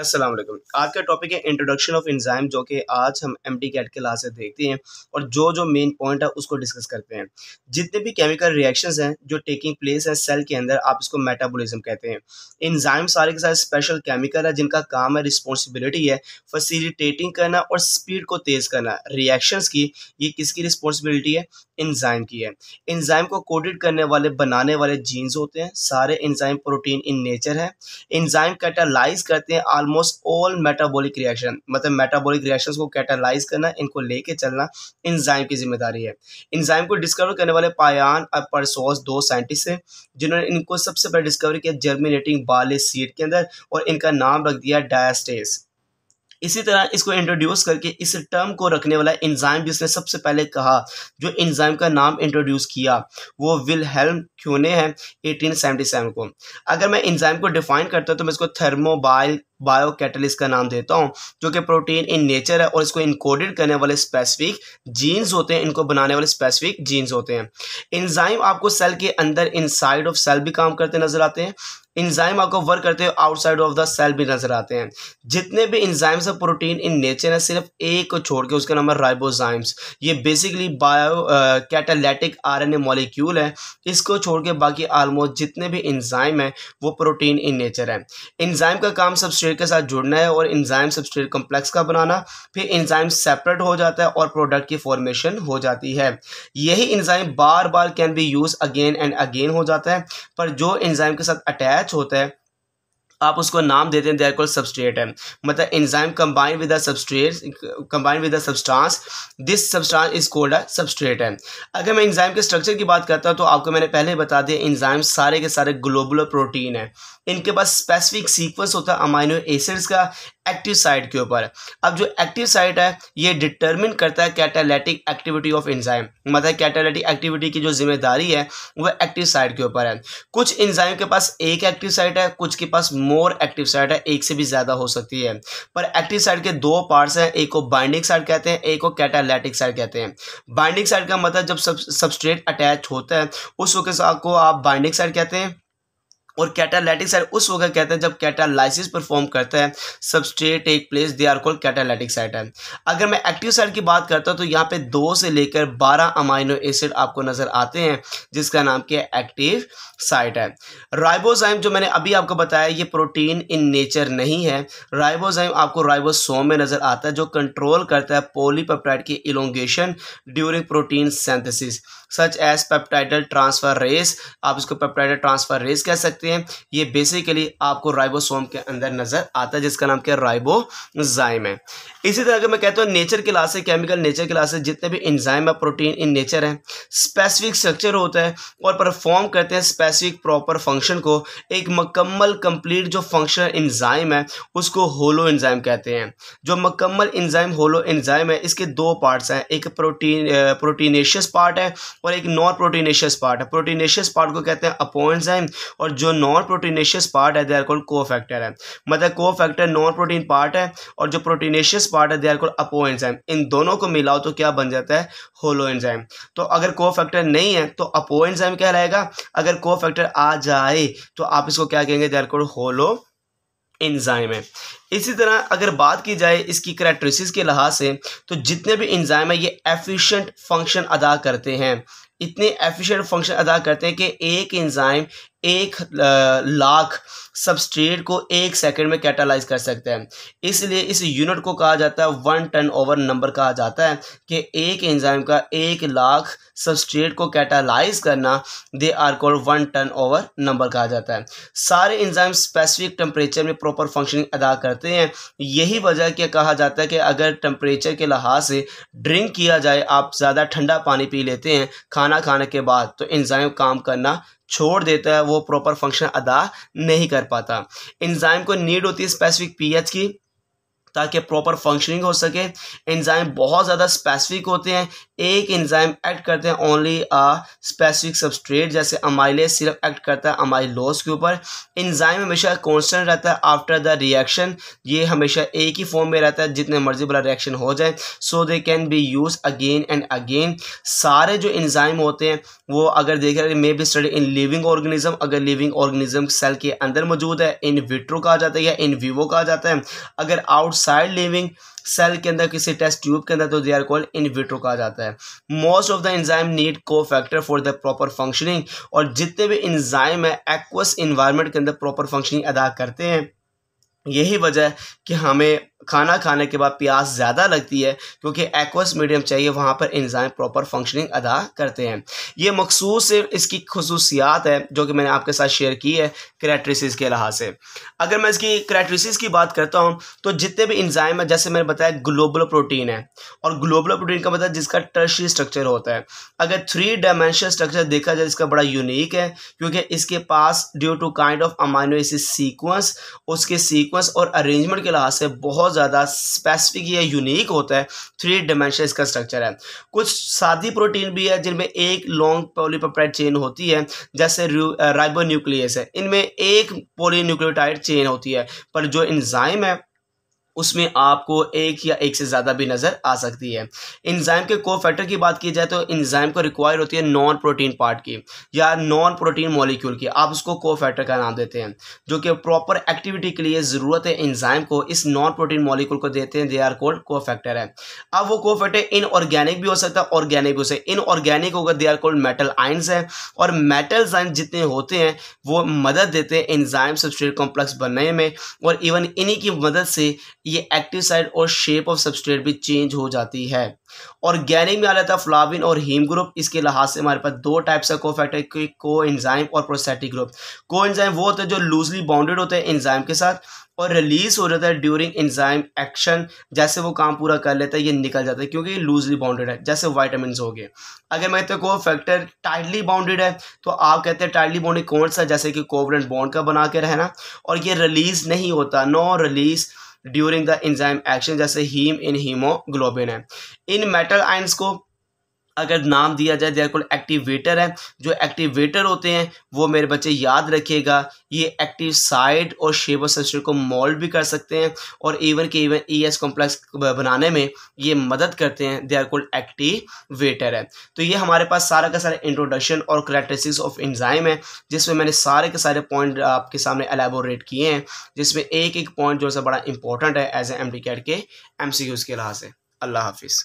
अस्सलाम वालेकुम आज का टॉपिक है इंट्रोडक्शन ऑफ इंजाइम जो कि आज हम एम डी कैट क्लास से देखते हैं और जो जो मेन पॉइंट है उसको डिस्कस करते हैं जितने भी केमिकल रिएक्शंस हैं जो टेकिंग प्लेस है सेल के अंदर आप इसको मेटाबॉलिज्म कहते हैं इंजाइम सारे के सारे स्पेशल केमिकल है जिनका काम है रिस्पॉन्सिबिलिटी है फैसिलिटेटिंग करना और स्पीड को तेज़ करना रिएक्शंस की ये किसकी रिस्पॉन्सिबिलिटी है इंजाइम की है इंजाइम को कोडेड करने वाले बनाने वाले जीन्स होते हैं सारे इंजाइम प्रोटीन इन नेचर है इंजाइम कैटालाइज करते हैं ऑलमोस्ट ऑल मेटाबॉलिक रिएक्शन मतलब मेटाबॉलिक रिएक्शन को कैटालाइज करना इनको लेके चलना इंजाइम की जिम्मेदारी है इंजाइम को डिस्कवर करने वाले पायान और परसोस दो साइंटिस्ट हैं जिन्होंने इनको सबसे पहले डिस्कवर किया जर्मिनेटिंग बाले सीड के अंदर और इनका नाम रख दिया डायस्टेस इसी तरह इसको इंट्रोड्यूस करके इस टर्म को रखने वाला इंजाइम जिसने सबसे पहले कहा जो इंजाइम का नाम इंट्रोड्यूस किया वो विल हेल्म ने है एटीन को अगर मैं इंजाइम को डिफाइन करता तो मैं इसको थर्मोबाइल बायो कैटलिस्ट का नाम देता हूँ जो कि प्रोटीन इन नेचर है और इसको इनकोडेड करने वाले स्पेसिफिक जीन्स होते हैं इनको बनाने वाले स्पेसिफिक जीन्स होते हैं इंजाइम आपको सेल के अंदर इनसाइड ऑफ सेल भी काम करते नजर आते हैं इंजाइम आपको वर्क करते हुए आउटसाइड ऑफ द सेल भी नजर आते हैं जितने भी इंजाइम्स और प्रोटीन इन नेचर है सिर्फ एक को छोड़ के उसका नाम है राइबोजाइम्स ये basically bio catalytic R N molecule है इसको छोड़ के बाकी आलमोस्ट जितने भी इंजाइम हैं वो प्रोटीन इन नेचर है इंजाइम का काम सबसे सबस्ट्रेट के साथ जुड़ना है और इंजाइम सबस्ट्रेट कम्प्लेक्स का बनाना फिर इंजाइम सेपरेट हो जाता है और प्रोडक्ट की फॉर्मेशन हो जाती है यही इंजाइम बार बार can be use again and again हो जाता है पर जो इंजाइम के साथ अटैच होता है आप उसको नाम देते हैं देर कॉल सबस्ट्रेट है मतलब enzyme combine with the substrate combine with substance this substance is called a substrate है अगर मैं एंजाइम के स्ट्रक्चर की बात करता हूँ तो आपको मैंने पहले बता दिया एंजाइम सारे के सारे ग्लोबुलर प्रोटीन है इनके पास स्पेसिफिक सीक्वेंस होता है अमाइनो एसिड्स का एक्टिव साइट के ऊपर अब जो एक्टिव साइट है ये डिटरमिन करता है कैटालिटिक एक्टिविटी ऑफ इंजाइम मतलब कैटालिटिक एक्टिविटी की जो जिम्मेदारी है वो एक्टिव साइट के ऊपर है कुछ इंजाइम के पास एक एक्टिव साइट है कुछ के पास मोर एक्टिव साइट है एक से भी ज़्यादा हो सकती है पर एक्टिव साइट के दो पार्ट्स हैं एक को बाइंडिंग साइट कहते हैं एक को कैटालिटिक साइट कहते हैं बाइंडिंग साइट का मतलब जब सब सबस्ट्रेट अटैच होता है उस वक्त को आप बाइंडिंग साइट कहते हैं और कैटालिटिक साइट उस वक्त कहते हैं जब कैटालाइसिस परफॉर्म करते हैं substrate take place they are called catalytic site है अगर मैं एक्टिव साइट की बात करता हूँ तो यहाँ पे दो से लेकर बारह अमाइनो एसिड आपको नजर आते हैं जिसका नाम क्या है एक्टिव साइट है राइबोजाइम जो मैंने अभी आपको बताया ये प्रोटीन इन नेचर नहीं है राइबोजाइम आपको राइबोसोम में नजर आता है जो कंट्रोल करता है पोलीपेप्टाइड की elongation during protein synthesis such as peptidyl transferase आप इसको पेप्टाइडल ट्रांसफर रेस कह सकते सकते हैं ये बेसिकली आपको राइबोसोम के अंदर नज़र आता है जिसका नाम क्या है राइबोजाइम है इसी तरह अगर मैं कहता हूँ नेचर के लाश केमिकल नेचर के लाश जितने भी इंजाइम है प्रोटीन इन नेचर है स्पेसिफिक स्ट्रक्चर होता है और परफॉर्म करते हैं स्पेसिफिक प्रॉपर फंक्शन को एक मकम्मल कंप्लीट जो फंक्शन इंजाइम है उसको होलो इंजाइम कहते हैं जो मकम्मल इंजाइम होलो इंजाइम है इसके दो पार्ट्स हैं एक प्रोटीन प्रोटीनेशियस पार्ट है और एक नॉन प्रोटीनेशियस पार्ट है प्रोटीनेशियस पार्ट को कहते हैं अपोइंजाइम और जो नॉन प्रोटीनेशियस पार्ट है they are called cofactor है मतलब को फैक्टर नॉन प्रोटीन पार्ट है और जो प्रोटीनेशियस पार्ट है they are called apoenzyme इन दोनों को मिलाओ तो क्या बन जाता है होलो एंजाइम तो अगर को फैक्टर नहीं है तो अपो एंजाइम क्या रहेगा अगर को फैक्टर आ जाए तो आप इसको क्या कहेंगे they are called holoenzyme है इसी तरह अगर बात की जाए इसकी करेक्टरिस्टिक्स के लिहाज से तो जितने भी इंजाइम है ये एफिशिएंट फंक्शन अदा करते हैं इतने एफिशिएंट फंक्शन अदा करते हैं कि एक इंजाइम एक लाख सबस्ट्रेट को एक सेकंड में कैटालाइज कर सकते हैं इसलिए इस यूनिट को कहा जाता है वन टर्न ओवर नंबर कहा जाता है कि एक एंजाइम का एक लाख सबस्ट्रेट को कैटालाइज करना they are called one turnover number कहा जाता है सारे एंजाइम स्पेसिफिक टेम्परेचर में प्रॉपर फंक्शनिंग अदा करते हैं यही वजह क्या कहा जाता है कि अगर टेम्परेचर के लिहाज से ड्रिंक किया जाए आप ज़्यादा ठंडा पानी पी लेते हैं खाना खाने के बाद तो इंजाइम काम करना छोड़ देता है वो प्रॉपर फंक्शन अदा नहीं कर पाता इंजाइम को नीड होती है स्पेसिफिक पीएच की ताकि प्रॉपर फंक्शनिंग हो सके एंजाइम बहुत ज़्यादा स्पेसिफिक होते हैं एक इंजाइम एक्ट करते हैं ओनली अ स्पेसिफिक सबस्ट्रेट जैसे अमाइले सिर्फ एक्ट करता है अमाइलोस के ऊपर इंजाइम हमेशा कॉन्स्टेंट रहता है आफ्टर द रिएक्शन ये हमेशा एक ही फॉर्म में रहता है जितने मर्जी बड़ा रिएक्शन हो जाए so they can be use again and again सारे जो इंजाइम होते हैं वो अगर देख रहे may be study in living organism अगर लिविंग ऑर्गेनिज्म सेल के अंदर मौजूद है इन विट्रो कहा जाता है या इन वीवो कहा जाता है अगर आउटसाइड लिविंग सेल के अंदर किसी टेस्ट ट्यूब के अंदर तो they are called in vitro कहा जाता है most of the enzyme need cofactor for the proper functioning और जितने भी इंजाइम है एक्वस इन्वायरमेंट के अंदर प्रॉपर फंक्शनिंग अदा करते हैं यही वजह है कि हमें खाना खाने के बाद प्यास ज़्यादा लगती है क्योंकि एक्वस मीडियम चाहिए वहाँ पर इंजाम प्रॉपर फंक्शनिंग अदा करते हैं ये मखसूस इसकी खसूसियात है जो कि मैंने आपके साथ शेयर की है क्रेट्रिसिस के लिहाज से अगर मैं इसकी क्रेट्रिसिस की बात करता हूँ तो जितने भी इंजाम है जैसे मैंने बताया ग्लोबल प्रोटीन है और ग्लोबल प्रोटीन का मतलब जिसका टर्शी स्ट्रक्चर होता है अगर थ्री डायमेंशन स्ट्रक्चर देखा जाए इसका बड़ा यूनिक है क्योंकि इसके पास due to kind of amino acid sequence उसके सीक्वेंस और अरेंजमेंट के लिहाज से बहुत ज़्यादा स्पेसिफिक या यूनिक होता है थ्री डिमेंशन इसका स्ट्रक्चर है कुछ सादी प्रोटीन भी है जिनमें एक लॉन्ग पोलीपेप्टाइड चेन होती है जैसे राइबो न्यूक्लियस है इनमें एक पोली न्यूक्लियोटाइड चेन होती है पर जो इंजाइम है उसमें आपको एक या एक से ज़्यादा भी नज़र आ सकती है इंजाइम के को फैक्टर की बात की जाए तो इंजाइम को रिक्वायर होती है नॉन प्रोटीन पार्ट की या नॉन प्रोटीन मॉलिक्यूल की आप उसको को फैक्टर का नाम देते हैं जो कि प्रॉपर एक्टिविटी के लिए ज़रूरत है इंजाइम को इस नॉन प्रोटीन मॉलिक्यूल को देते हैं they are called cofactor है अब वो को फैक्टर इनऑर्गेनिक भी हो सकता है ऑर्गेनिक भी हो सकता है इनऑर्गेनिक होगा they are called metal ions है और मेटल्स आइन जितने होते हैं वो मदद देते हैं इंजाइम सब्सट्रेट कॉम्प्लेक्स बनने में और इवन इन्हीं की मदद से ये एक्टिव साइड और शेप ऑफ सबस्ट्रेट भी चेंज हो जाती है ऑर्गेनिक में आ जाता है फ्लाविन और हीम ग्रुप इसके लिहाज से हमारे पास दो टाइप्स का कोफैक्टर को एंजाइम और प्रोसेटिक ग्रुप को एंजाइम वो होता है जो लूजली बाउंडेड होते हैं एंजाइम के साथ और रिलीज हो जाता है ड्यूरिंग एंजाइम एक्शन जैसे वो काम पूरा कर लेता है ये निकल जाता है क्योंकि ये लूजली बाउंडेड है जैसे वाइटामिन हो गए अगर मैं तो को फैक्टर टाइटली बाउंडेड है तो आप कहते हैं टाइटली बाउंडेड कौन सा जैसे कि कोवरेंट बॉन्ड का बना के रहना और ये रिलीज नहीं होता no release during the enzyme action जैसे हीम इन हीमोग्लोबिन है इन मेटल आइंस को अगर नाम दिया जाए देर कॉल एक्टिवेटर है जो एक्टिवेटर होते हैं वो मेरे बच्चे याद रखिएगा ये एक्टिव साइड और शेबर स्ट्रक्चर को मोल्ड भी कर सकते हैं और इवन के इवन ई एस कॉम्प्लेक्स बनाने में ये मदद करते हैं देर कॉल एक्टिवेटर है तो ये हमारे पास सारा का सारा इंट्रोडक्शन और करेक्टरिस्टिक्स ऑफ इंजाइम है जिसमें मैंने सारे के सारे पॉइंट आपके सामने एलेबोरेट किए हैं जिसमें एक एक पॉइंट जो है बड़ा इंपॉर्टेंट है as A M D cat के एम सी यूज के लिहाज से अल्लाह हाफिज़